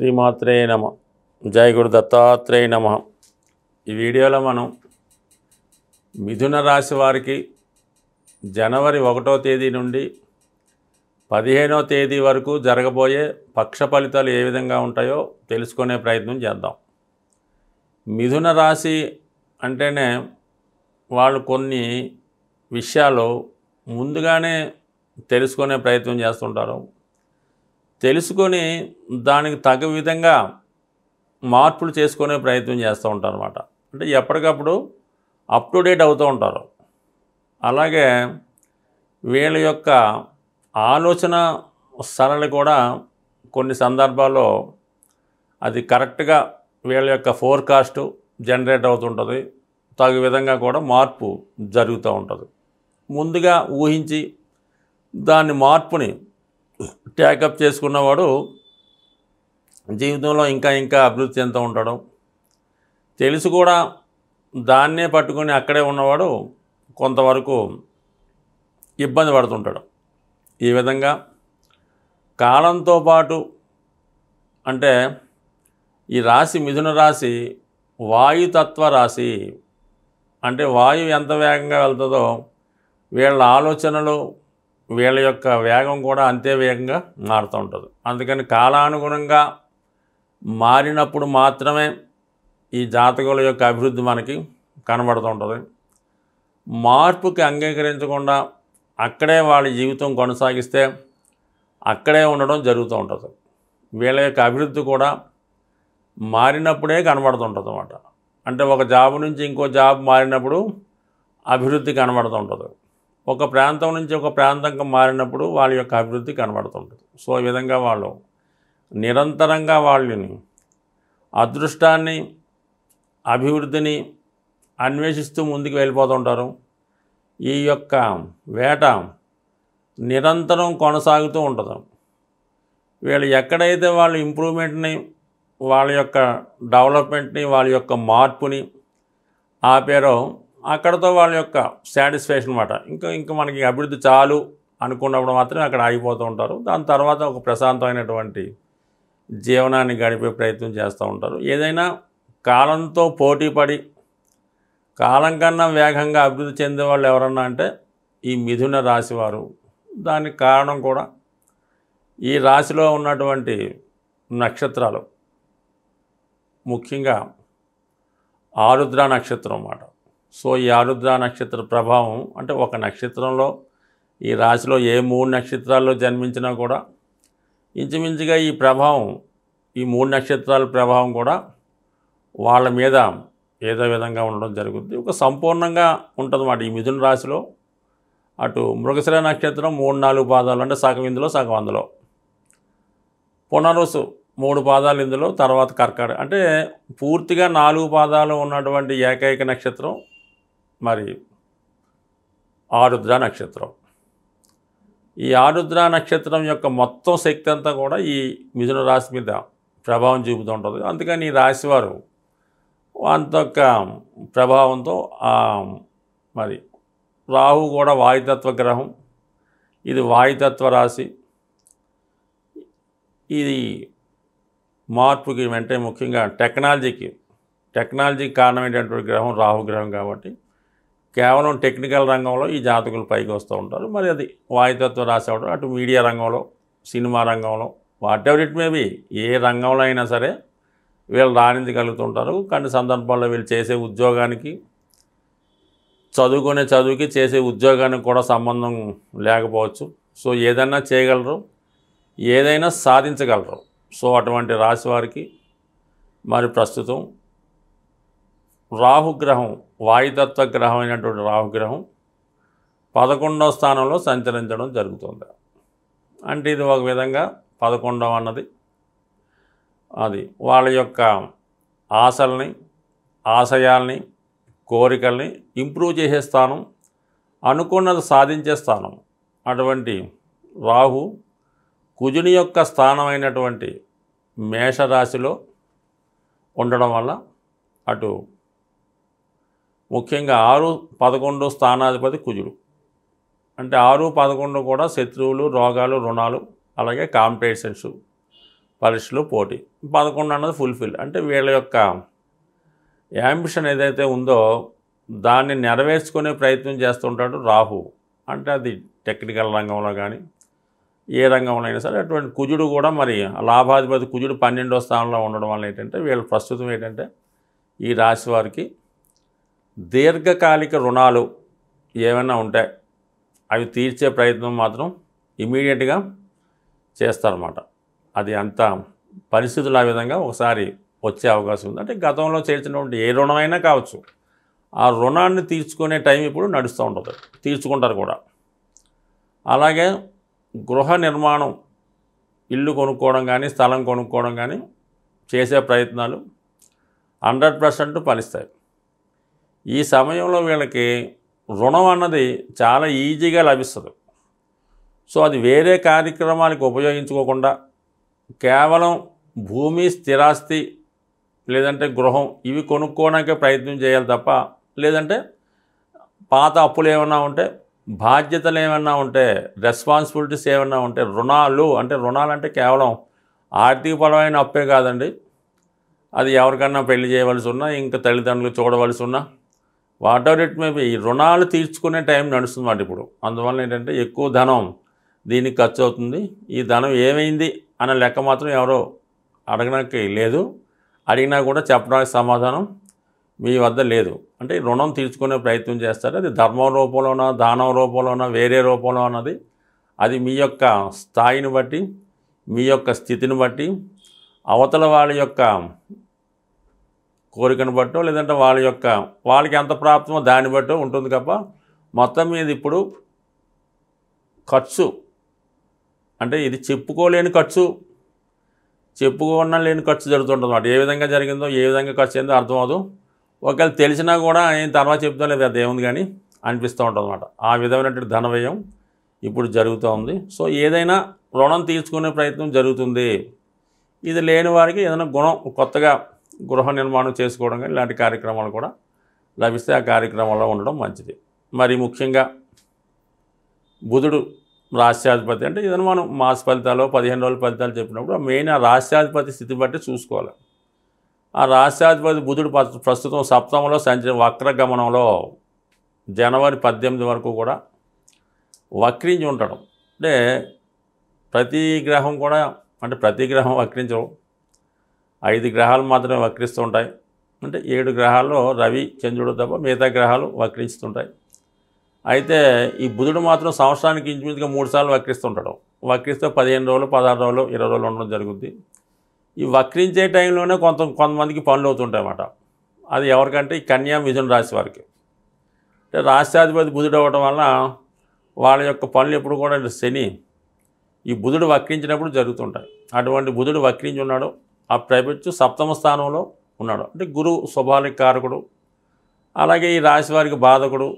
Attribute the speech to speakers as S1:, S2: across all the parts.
S1: శ్రీమాత్రే నమ జయ గురు దత్తాత్రేయ నమ ఈ వీడియోలో మనం మిథున రాశి వారికి జనవరి ఒకటో తేదీ నుండి పదిహేనో తేదీ వరకు జరగబోయే పక్ష ఫలితాలు ఏ విధంగా ఉంటాయో తెలుసుకునే ప్రయత్నం చేద్దాం మిథున రాశి అంటేనే వాళ్ళు కొన్ని విషయాలు ముందుగానే తెలుసుకునే ప్రయత్నం చేస్తుంటారు తెలుసుకొని దానికి తగ్గ విధంగా మార్పులు చేసుకునే ప్రయత్నం చేస్తూ ఉంటారు అనమాట అంటే ఎప్పటికప్పుడు అప్ టు డేట్ అవుతూ ఉంటారు అలాగే వీళ్ళ యొక్క ఆలోచన సరళి కూడా కొన్ని సందర్భాల్లో అది కరెక్ట్గా వీళ్ళ యొక్క ఫోర్కాస్టు జనరేట్ అవుతుంటుంది తగు విధంగా కూడా మార్పు జరుగుతూ ఉంటుంది ముందుగా ఊహించి దాని మార్పుని ట్యాకప్ చేసుకున్నవాడు జీవితంలో ఇంకా ఇంకా అభివృద్ధి చెందుతూ ఉంటాడు తెలుసు కూడా దాన్నే పట్టుకొని అక్కడే ఉన్నవాడు కొంతవరకు ఇబ్బంది పడుతుంటాడు ఈ విధంగా కాలంతో పాటు అంటే ఈ రాశి మిథున రాశి వాయుతత్వ రాశి అంటే వాయువు ఎంత వేగంగా వెళ్తుందో వీళ్ళ ఆలోచనలు వీళ్ళ యొక్క వేగం కూడా అంతే వేగంగా మారుతూ ఉంటుంది అందుకని కాలానుగుణంగా మారినప్పుడు మాత్రమే ఈ జాతకుల యొక్క అభివృద్ధి మనకి కనబడుతూ ఉంటుంది మార్పుకి అంగీకరించకుండా అక్కడే వాళ్ళ జీవితం కొనసాగిస్తే అక్కడే ఉండడం జరుగుతూ ఉంటుంది వీళ్ళ యొక్క అభివృద్ధి కూడా మారినప్పుడే కనబడుతుంటుంది అన్నమాట అంటే ఒక జాబ్ నుంచి ఇంకో జాబ్ మారినప్పుడు అభివృద్ధి కనబడుతుంటుంది ఒక ప్రాంతం నుంచి ఒక ప్రాంతంకి మారినప్పుడు వాళ్ళ యొక్క అభివృద్ధి కనబడుతుంటుంది సో ఈ విధంగా వాళ్ళు నిరంతరంగా వాళ్ళని అదృష్టాన్ని అభివృద్ధిని అన్వేషిస్తూ ముందుకు వెళ్ళిపోతుంటారు ఈ యొక్క వేట నిరంతరం కొనసాగుతూ ఉంటుంది వీళ్ళు ఎక్కడైతే వాళ్ళు ఇంప్రూవ్మెంట్ని వాళ్ళ యొక్క డెవలప్మెంట్ని వాళ్ళ యొక్క మార్పుని ఆపారో అక్కడతో వాళ్ళ యొక్క సాటిస్ఫాక్షన్ అనమాట ఇంకా ఇంకా మనకి అభివృద్ధి చాలు అనుకున్నప్పుడు మాత్రమే అక్కడ ఆగిపోతూ ఉంటారు దాని తర్వాత ఒక ప్రశాంతమైనటువంటి జీవనాన్ని గడిపే ప్రయత్నం చేస్తూ ఉంటారు ఏదైనా కాలంతో పోటీపడి కాలం కన్నా వేగంగా అభివృద్ధి చెందే వాళ్ళు ఎవరన్నా అంటే ఈ మిథున రాశివారు దానికి కారణం కూడా ఈ రాశిలో ఉన్నటువంటి నక్షత్రాలు ముఖ్యంగా ఆరుద్ర నక్షత్రం అన్నమాట సో ఈ ఆరుద్ర నక్షత్ర ప్రభావం అంటే ఒక నక్షత్రంలో ఈ రాశిలో ఏ మూడు నక్షత్రాల్లో జన్మించినా కూడా ఇంచుమించుగా ఈ ప్రభావం ఈ మూడు నక్షత్రాల ప్రభావం కూడా వాళ్ళ మీద ఏదో విధంగా ఉండడం జరుగుద్ది ఒక సంపూర్ణంగా ఉంటుంది మాట ఈ మిథున రాశిలో అటు మృగశిర నక్షత్రం మూడు నాలుగు పాదాలు అంటే సగం ఇందులో సగం అందులో పునరుసు మూడు పాదాలు ఇందులో తర్వాత కర్కాడ అంటే పూర్తిగా నాలుగు పాదాలు ఉన్నటువంటి ఏకైక నక్షత్రం మరి ఆరుద్ర నక్షత్రం ఈ ఆరుద్ర నక్షత్రం యొక్క మొత్తం శక్తి అంతా కూడా ఈ మిథున రాశి మీద ప్రభావం చూపుతూ ఉంటుంది అందుకని ఈ రాశివారు అంత యొక్క ప్రభావంతో మరి రాహు కూడా వాయుతత్వ గ్రహం ఇది వాయుతత్వ రాశి ఇది మార్పుకి వెంటనే ముఖ్యంగా టెక్నాలజీకి టెక్నాలజీకి కారణమైనటువంటి గ్రహం రాహు గ్రహం కాబట్టి కేవలం టెక్నికల్ రంగంలో ఈ జాతకులు పైకి వస్తూ ఉంటారు మరి అది వాయుతత్వం రాసేవాడు అటు మీడియా రంగంలో సినిమా రంగంలో వాట్ ఎవర్ ఇట్ మేబీ ఏ రంగంలో అయినా సరే వీళ్ళు కలుగుతుంటారు కానీ సందర్భాల్లో వీళ్ళు చేసే ఉద్యోగానికి చదువుకునే చదువుకి చేసే ఉద్యోగానికి కూడా సంబంధం లేకపోవచ్చు సో ఏదైనా చేయగలరు ఏదైనా సాధించగలరు సో అటువంటి రాశి వారికి మరి ప్రస్తుతం రాహుగ్రహం వాయుతత్వ గ్రహం అయినటువంటి రాహుగ్రహం పదకొండవ స్థానంలో సంచరించడం జరుగుతుంది అంటే ఇది ఒక విధంగా పదకొండవ అన్నది అది వాళ్ళ యొక్క ఆశల్ని ఆశయాల్ని కోరికల్ని ఇంప్రూవ్ చేసే స్థానం అనుకున్నది సాధించే స్థానం అటువంటి రాహు కుజుని యొక్క స్థానమైనటువంటి మేషరాశిలో ఉండడం వల్ల అటు ముఖ్యంగా ఆరు పదకొండు స్థానాధిపతి కుజుడు అంటే ఆరు పదకొండు కూడా శత్రువులు రోగాలు రుణాలు అలాగే కాంపిటీషన్స్ పరీక్షలు పోటీ పదకొండు అన్నది ఫుల్ఫిల్ అంటే వీళ్ళ యొక్క యాంబిషన్ ఏదైతే ఉందో దాన్ని నెరవేర్చుకునే ప్రయత్నం చేస్తుంటాడు రాహు అంటే అది టెక్నికల్ రంగంలో కానీ ఏ రంగంలో అయినా సరే అటువంటి కుజుడు కూడా మరి లాభాధిపతి కుజుడు పన్నెండో స్థానంలో ఉండడం వల్ల ఏంటంటే వీళ్ళ ప్రస్తుతం ఏంటంటే ఈ రాశి వారికి దీర్ఘకాలిక రుణాలు ఏమైనా ఉంటాయి అవి తీర్చే ప్రయత్నం మాత్రం ఇమీడియట్గా చేస్తారన్నమాట అది అంత పరిస్థితులు ఆ విధంగా ఒకసారి వచ్చే అవకాశం ఉంది అంటే గతంలో చేర్చినటువంటి ఏ రుణమైనా కావచ్చు ఆ రుణాన్ని తీర్చుకునే టైం ఇప్పుడు నడుస్తూ ఉంటుంది తీర్చుకుంటారు కూడా అలాగే గృహ నిర్మాణం ఇల్లు కొనుక్కోవడం కానీ స్థలం కొనుక్కోవడం కానీ చేసే ప్రయత్నాలు హండ్రెడ్ పర్సెంట్ ఫలిస్తాయి ఈ సమయంలో వీళ్ళకి రుణం అన్నది చాలా ఈజీగా లభిస్తుంది సో అది వేరే కార్యక్రమాలకు ఉపయోగించుకోకుండా కేవలం భూమి స్థిరాస్తి లేదంటే గృహం ఇవి కొనుక్కోవడానికి ప్రయత్నం చేయాలి తప్ప లేదంటే పాత అప్పులు ఏమన్నా ఉంటే బాధ్యతలు ఏమన్నా ఉంటే రెస్పాన్సిబిలిటీస్ ఏమన్నా ఉంటే రుణాలు అంటే రుణాలు అంటే కేవలం ఆర్థికపరమైన అప్పే కాదండి అది ఎవరికన్నా పెళ్లి చేయవలసి ఉన్నా ఇంకా తల్లిదండ్రులు చూడవలసి ఉన్నా whatever it may be ఈ రుణాలు తీర్చుకునే టైం నడుస్తుంది ఇప్పుడు అందువల్ల ఏంటంటే ఎక్కువ ధనం దీనికి ఖర్చు అవుతుంది ఈ ధనం ఏమైంది అన్న లెక్క మాత్రం ఎవరో అడగడానికి లేదు అడిగినా కూడా చెప్పడానికి సమాధానం మీ వద్ద లేదు అంటే రుణం తీర్చుకునే ప్రయత్నం చేస్తారు అది ధర్మం రూపంలోనా దానం రూపంలోనా వేరే రూపంలో ఉన్నది అది మీ యొక్క స్థాయిని బట్టి మీ యొక్క స్థితిని బట్టి అవతల వాళ్ళ యొక్క కోరికను బట్టో లేదంటే వాళ్ళ యొక్క వాళ్ళకి ఎంత ప్రాప్తమో దాన్ని బట్టో ఉంటుంది తప్ప మొత్తం మీద ఇప్పుడు ఖర్చు అంటే ఇది చెప్పుకోలేని ఖర్చు చెప్పుకోకుండా లేని ఖర్చు జరుగుతుంటుంది అన్నమాట ఏ విధంగా జరిగిందో ఏ విధంగా ఖర్చు అయిందో అర్థమవుదు ఒకవేళ తెలిసినా కూడా ఏం తర్వాత చెప్తాం లేదు అదేముంది కానీ అనిపిస్తూ ఉంటుంది అనమాట ఆ విధమైనటువంటి ధన వ్యయం ఇప్పుడు జరుగుతూ ఉంది సో ఏదైనా రుణం తీసుకునే ప్రయత్నం జరుగుతుంది ఇది లేని వారికి ఏదైనా గుణం కొత్తగా గృహ నిర్మాణం చేసుకోవడం కానీ ఇలాంటి కార్యక్రమాలు కూడా లభిస్తే ఆ కార్యక్రమాల్లో ఉండడం మంచిది మరి ముఖ్యంగా బుధుడు రాష్ట్రాధిపతి అంటే ఇదని మనం మాస ఫలితాలు పదిహేను రోజుల ఫలితాలు చెప్పినప్పుడు మెయిన్ ఆ రాష్ట్రాధిపతి స్థితి బట్టి చూసుకోవాలి ఆ రాష్ట్రాధిపతి బుధుడు ప్రస్తుతం సప్తమంలో సంచ వక్రగమనంలో జనవరి పద్దెనిమిది వరకు కూడా వక్రించి ఉండడం అంటే ప్రతి గ్రహం కూడా అంటే ప్రతి గ్రహం వక్రించడం ఐదు గ్రహాలు మాత్రమే వక్రిస్తూ ఉంటాయి అంటే ఏడు గ్రహాల్లో రవి చంద్రుడు తప్ప మిగతా గ్రహాలు వక్రిస్తుంటాయి అయితే ఈ బుధుడు మాత్రం సంవత్సరానికి ఇంచుమించుగా మూడు సార్లు వక్రిస్తుంటాడు వక్రిస్తే పదిహేను రోజులు పదహారు రోజులు ఇరవై రోజులు ఉండడం జరుగుద్ది ఈ వక్రించే టైంలోనే కొంత కొంతమందికి పనులు అవుతుంటాయి అన్నమాట అది ఎవరికంటే ఈ కన్యా మిథున రాశి వారికి అంటే రాష్ట్రాధిపతి బుధుడు అవ్వడం వల్ల వాళ్ళ యొక్క పనులు ఎప్పుడు కూడా శని ఈ బుధుడు వక్రించినప్పుడు జరుగుతుంటాయి అటువంటి బుధుడు వక్రించి ఉన్నాడు ఆ ప్రభుత్వం సప్తమ స్థానంలో ఉన్నాడు అంటే గురువు స్వభావానికి కారకుడు అలాగే ఈ రాశి వారికి బాధకుడు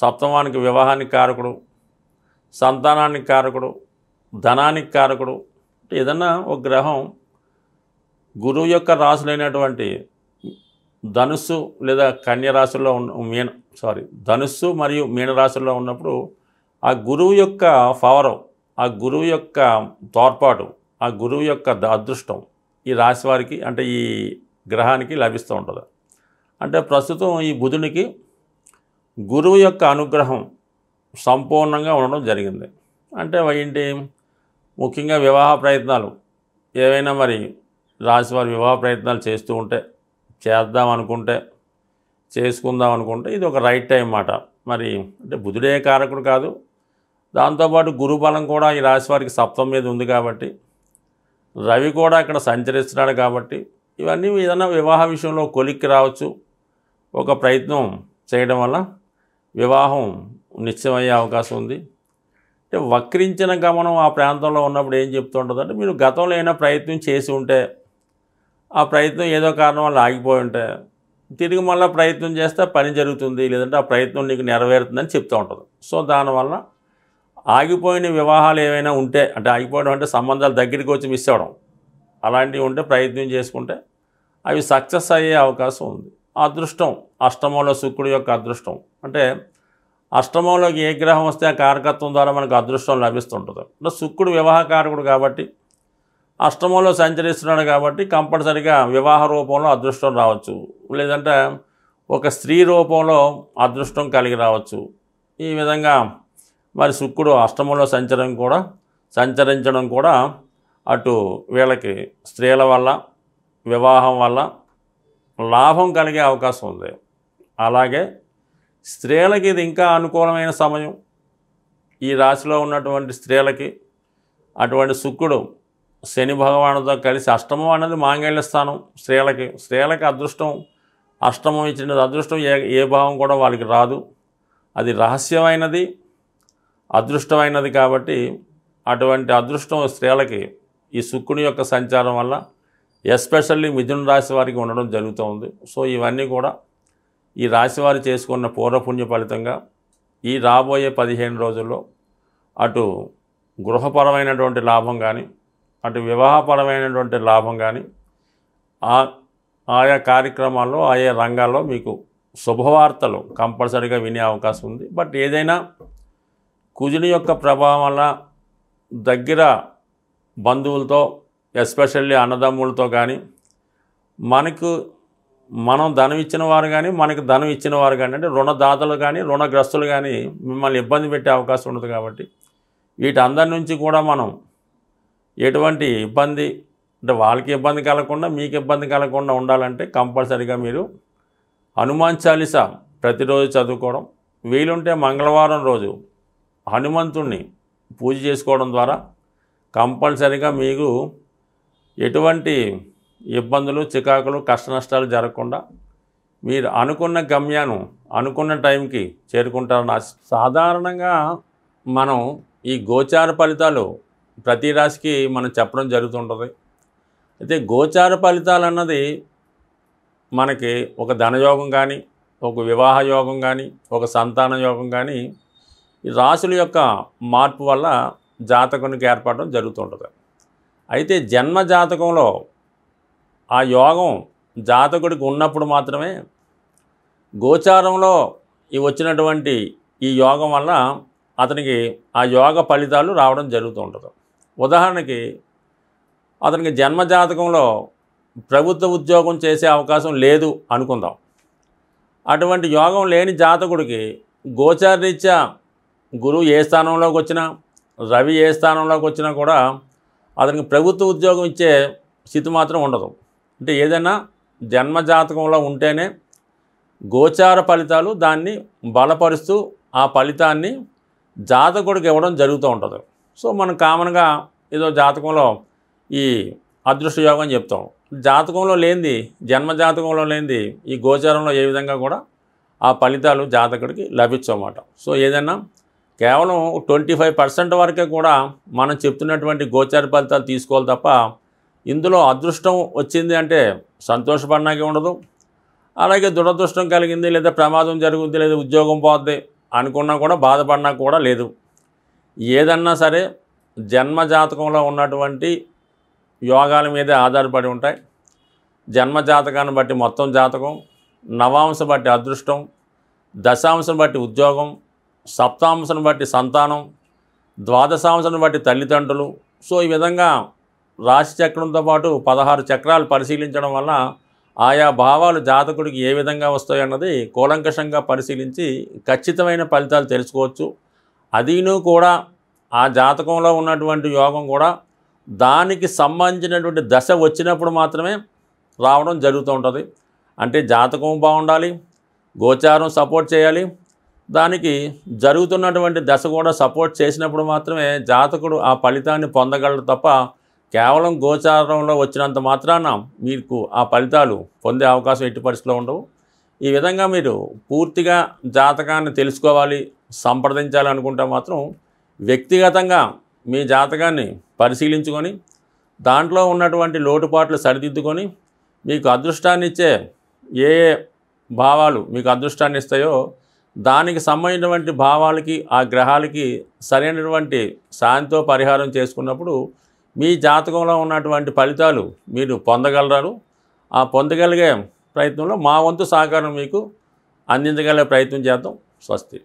S1: సప్తమానికి వివాహానికి కారకుడు సంతానానికి కారకుడు ధనానికి కారకుడు అంటే ఏదన్నా ఒక గ్రహం గురువు యొక్క రాశులైనటువంటి ధనుస్సు లేదా కన్య రాశుల్లో ఉన్న మీన సారీ ధనుస్సు మరియు మీనరాశుల్లో ఉన్నప్పుడు ఆ గురువు యొక్క ఫవరం ఆ గురువు యొక్క తోడ్పాటు ఆ గురువు యొక్క అదృష్టం ఈ రాశి వారికి అంటే ఈ గ్రహానికి లభిస్తూ ఉంటుంది అంటే ప్రస్తుతం ఈ బుధునికి గురువు యొక్క అనుగ్రహం సంపూర్ణంగా ఉండడం జరిగింది అంటే ఏంటి ముఖ్యంగా వివాహ ప్రయత్నాలు ఏవైనా మరి రాశివారి వివాహ ప్రయత్నాలు చేస్తూ ఉంటే చేద్దాం అనుకుంటే చేసుకుందాం అనుకుంటే ఇది ఒక రైట్ టైం మాట మరి అంటే బుధుడే కారకుడు కాదు దాంతోపాటు గురుబలం కూడా ఈ రాశివారికి సప్తం మీద ఉంది కాబట్టి రవి కూడా అక్కడ సంచరిస్తున్నాడు కాబట్టి ఇవన్నీ ఏదైనా వివాహ విషయంలో కొలిక్కి రావచ్చు ఒక ప్రయత్నం చేయడం వల్ల వివాహం నిశ్చయమయ్యే అవకాశం ఉంది అంటే వక్రించిన గమనం ఆ ప్రాంతంలో ఉన్నప్పుడు ఏం చెప్తుంటుందంటే మీరు గతంలో ఏమైనా ప్రయత్నం చేసి ఉంటే ఆ ప్రయత్నం ఏదో కారణం వల్ల ఆగిపోయి ఉంటే తిరిగి మళ్ళీ ప్రయత్నం చేస్తే పని జరుగుతుంది లేదంటే ఆ ప్రయత్నం నీకు నెరవేరుతుందని చెప్తూ ఉంటుంది సో దానివల్ల ఆగిపోయిన వివాహాలు ఏమైనా ఉంటే అంటే ఆగిపోవడం అంటే సంబంధాలు దగ్గరికి వచ్చి మిస్ అవ్వడం అలాంటివి ఉంటే ప్రయత్నం చేసుకుంటే అవి సక్సెస్ అయ్యే అవకాశం ఉంది అదృష్టం అష్టమంలో శుక్రుడు యొక్క అదృష్టం అంటే అష్టమంలోకి ఏ గ్రహం వస్తే ఆ కారకత్వం ద్వారా మనకు అదృష్టం లభిస్తుంటుంది అంటే శుక్రుడు వివాహకారకుడు కాబట్టి అష్టమంలో సంచరిస్తున్నాడు కాబట్టి కంపల్సరిగా వివాహ రూపంలో అదృష్టం రావచ్చు లేదంటే ఒక స్త్రీ రూపంలో అదృష్టం కలిగి రావచ్చు ఈ విధంగా మరి శుక్రుడు అష్టమంలో సంచరం కూడా సంచరించడం కూడా అటు వీళ్ళకి స్త్రీల వల్ల వివాహం వల్ల లాభం కలిగే అవకాశం ఉంది అలాగే స్త్రీలకి ఇది ఇంకా అనుకూలమైన సమయం ఈ రాశిలో ఉన్నటువంటి స్త్రీలకి అటువంటి శుక్రుడు శని భగవానుతో కలిసి అష్టమం అనేది మాంగళ్య స్థానం స్త్రీలకి స్త్రీలకి అదృష్టం అష్టమం ఇచ్చినది అదృష్టం ఏ ఏ భావం కూడా వాళ్ళకి రాదు అది రహస్యమైనది అదృష్టమైనది కాబట్టి అటువంటి అదృష్టం స్త్రీలకి ఈ శుక్రుని యొక్క సంచారం వల్ల ఎస్పెషల్లీ మిథున రాశి వారికి ఉండడం జరుగుతూ ఉంది సో ఇవన్నీ కూడా ఈ రాశి వారు చేసుకున్న పూర్వపుణ్య ఫలితంగా ఈ రాబోయే పదిహేను రోజుల్లో అటు గృహపరమైనటువంటి లాభం కానీ అటు వివాహపరమైనటువంటి లాభం కానీ ఆయా కార్యక్రమాల్లో ఆయా రంగాల్లో మీకు శుభవార్తలు కంపల్సరీగా వినే అవకాశం ఉంది బట్ ఏదైనా కుజుని యొక్క ప్రభావం వల్ల దగ్గర బంధువులతో ఎస్పెషల్లీ అన్నదమ్ములతో కానీ మనకు మనం ధనం ఇచ్చిన వారు కానీ మనకు ధనం ఇచ్చిన వారు కానీ అంటే రుణదాతలు కానీ రుణగ్రస్తులు కానీ మిమ్మల్ని ఇబ్బంది పెట్టే అవకాశం ఉండదు కాబట్టి వీటందరి నుంచి కూడా మనం ఎటువంటి ఇబ్బంది అంటే వాళ్ళకి ఇబ్బంది కలగకుండా మీకు ఇబ్బంది కలగకుండా ఉండాలంటే కంపల్సరీగా మీరు హనుమాన్ చాలీసా ప్రతిరోజు చదువుకోవడం వీలుంటే మంగళవారం రోజు హనుమంతుణ్ణి పూజ చేసుకోవడం ద్వారా కంపల్సరిగా మీకు ఎటువంటి ఇబ్బందులు చికాకులు కష్ట నష్టాలు జరగకుండా మీరు అనుకున్న గమ్యాను అనుకున్న టైంకి చేరుకుంటారని సాధారణంగా మనం ఈ గోచార ఫలితాలు ప్రతి రాశికి మనం చెప్పడం జరుగుతుంటుంది అయితే గోచార ఫలితాలు అన్నది మనకి ఒక ధనయోగం కానీ ఒక వివాహ యోగం కానీ ఒక సంతాన యోగం కానీ ఈ రాశుల యొక్క మార్పు వల్ల జాతకునికి ఏర్పడడం జరుగుతుంటుంది అయితే జన్మ జాతకంలో ఆ యోగం జాతకుడికి ఉన్నప్పుడు మాత్రమే గోచారంలో ఈ వచ్చినటువంటి ఈ యోగం వల్ల అతనికి ఆ యోగ ఫలితాలు రావడం జరుగుతూ ఉంటుంది ఉదాహరణకి అతనికి జన్మ జాతకంలో ప్రభుత్వ ఉద్యోగం చేసే అవకాశం లేదు అనుకుందాం అటువంటి యోగం లేని జాతకుడికి గోచారరీత్యా గురువు ఏ స్థానంలోకి వచ్చినా రవి ఏ స్థానంలోకి వచ్చినా కూడా అతనికి ప్రభుత్వ ఉద్యోగం ఇచ్చే స్థితి మాత్రం ఉండదు అంటే ఏదైనా జన్మజాతకంలో ఉంటేనే గోచార ఫలితాలు దాన్ని బలపరుస్తూ ఆ ఫలితాన్ని జాతకుడికి ఇవ్వడం జరుగుతూ ఉంటుంది సో మనం కామన్గా ఏదో జాతకంలో ఈ అదృష్ట యోగం చెప్తాం జాతకంలో లేనిది జన్మజాతకంలో లేనిది ఈ గోచారంలో ఏ విధంగా కూడా ఆ ఫలితాలు జాతకుడికి లభించమాట సో ఏదైనా కేవలం ట్వంటీ ఫైవ్ పర్సెంట్ వరకే కూడా మనం చెప్తున్నటువంటి గోచార ఫలితాలు తీసుకోవాలి తప్ప ఇందులో అదృష్టం వచ్చింది అంటే సంతోషపడినాకే ఉండదు అలాగే దురదృష్టం కలిగింది లేదా ప్రమాదం జరుగుద్ది లేదా ఉద్యోగం పోద్ది అనుకున్నా కూడా బాధపడినా కూడా లేదు ఏదన్నా సరే జన్మజాతకంలో ఉన్నటువంటి యోగాల మీదే ఆధారపడి ఉంటాయి జన్మజాతకాన్ని బట్టి మొత్తం జాతకం నవాంశం బట్టి అదృష్టం దశాంశం బట్టి ఉద్యోగం సప్తాంశను బట్టి సంతానం ద్వాదశాంశను బట్టి తల్లిదండ్రులు సో ఈ విధంగా రాశి చక్రంతో పాటు పదహారు చక్రాలు పరిశీలించడం వల్ల ఆయా భావాలు జాతకుడికి ఏ విధంగా వస్తాయి అన్నది కూలంకషంగా పరిశీలించి ఖచ్చితమైన ఫలితాలు తెలుసుకోవచ్చు అదీను కూడా ఆ జాతకంలో ఉన్నటువంటి యోగం కూడా దానికి సంబంధించినటువంటి దశ వచ్చినప్పుడు మాత్రమే రావడం జరుగుతూ ఉంటుంది అంటే జాతకం బాగుండాలి గోచారం సపోర్ట్ చేయాలి దానికి జరుగుతున్నటువంటి దశ కూడా సపోర్ట్ చేసినప్పుడు మాత్రమే జాతకుడు ఆ ఫలితాన్ని పొందగలడు తప్ప కేవలం గోచారంలో వచ్చినంత మాత్రాన మీకు ఆ ఫలితాలు పొందే అవకాశం ఎట్టి పరిస్థితిలో ఉండవు ఈ విధంగా మీరు పూర్తిగా జాతకాన్ని తెలుసుకోవాలి సంప్రదించాలి అనుకుంటే మాత్రం వ్యక్తిగతంగా మీ జాతకాన్ని పరిశీలించుకొని దాంట్లో ఉన్నటువంటి లోటుపాట్లు సరిదిద్దుకొని మీకు అదృష్టాన్ని ఇచ్చే ఏ భావాలు మీకు అదృష్టాన్ని ఇస్తాయో దానికి సంబంధించినటువంటి భావాలకి ఆ గ్రహాలకి సరైనటువంటి శాంతితో పరిహారం చేసుకున్నప్పుడు మీ జాతకంలో ఉన్నటువంటి ఫలితాలు మీరు పొందగలరారు ఆ పొందగలిగే ప్రయత్నంలో మా వంతు సహకారం మీకు అందించగలిగే ప్రయత్నం చేద్దాం స్వస్తి